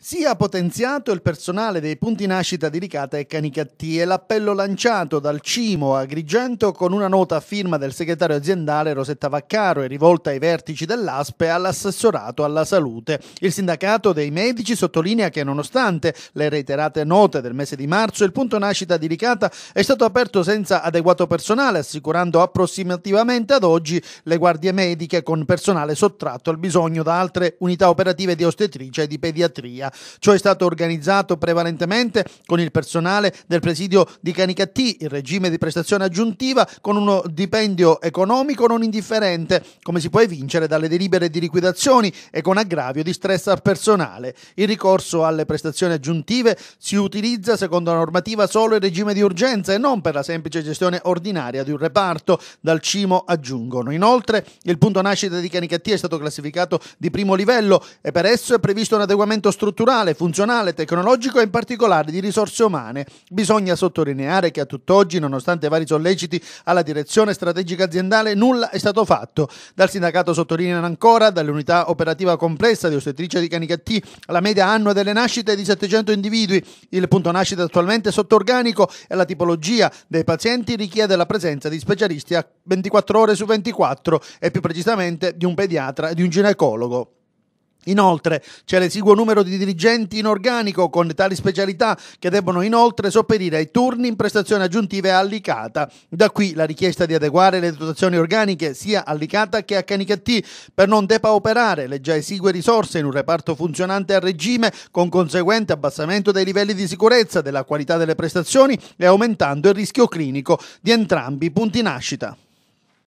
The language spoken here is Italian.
Sia potenziato il personale dei punti nascita di Ricata e Canicattì e l'appello lanciato dal Cimo a Agrigento con una nota a firma del segretario aziendale Rosetta Vaccaro e rivolta ai vertici dell'ASPE e all'assessorato alla salute. Il sindacato dei medici sottolinea che nonostante le reiterate note del mese di marzo, il punto nascita di Ricata è stato aperto senza adeguato personale, assicurando approssimativamente ad oggi le guardie mediche con personale sottratto al bisogno da altre unità operative di ostetricia e di pediatria. Italia. Ciò è stato organizzato prevalentemente con il personale del presidio di Canicattì, in regime di prestazione aggiuntiva, con uno dipendio economico non indifferente, come si può evincere dalle delibere di liquidazioni e con aggravio di stress al personale. Il ricorso alle prestazioni aggiuntive si utilizza secondo la normativa solo in regime di urgenza e non per la semplice gestione ordinaria di un reparto, dal cimo aggiungono. Inoltre, il punto nascita di Canicattì è stato classificato di primo livello e per esso è previsto un adeguamento strutturale strutturale, funzionale, tecnologico e in particolare di risorse umane. Bisogna sottolineare che a tutt'oggi, nonostante vari solleciti alla direzione strategica aziendale, nulla è stato fatto. Dal sindacato sottolineano ancora, dall'unità operativa complessa di ostetricia di Canicattì la media annua delle nascite di 700 individui. Il punto nascita attualmente è sotto organico e la tipologia dei pazienti richiede la presenza di specialisti a 24 ore su 24 e più precisamente di un pediatra e di un ginecologo. Inoltre c'è l'esiguo numero di dirigenti in organico con tali specialità che debbono inoltre sopperire ai turni in prestazioni aggiuntive all'ICATA. Da qui la richiesta di adeguare le dotazioni organiche sia all'ICATA che a Canicattì per non depauperare le già esigue risorse in un reparto funzionante a regime con conseguente abbassamento dei livelli di sicurezza, della qualità delle prestazioni e aumentando il rischio clinico di entrambi i punti nascita.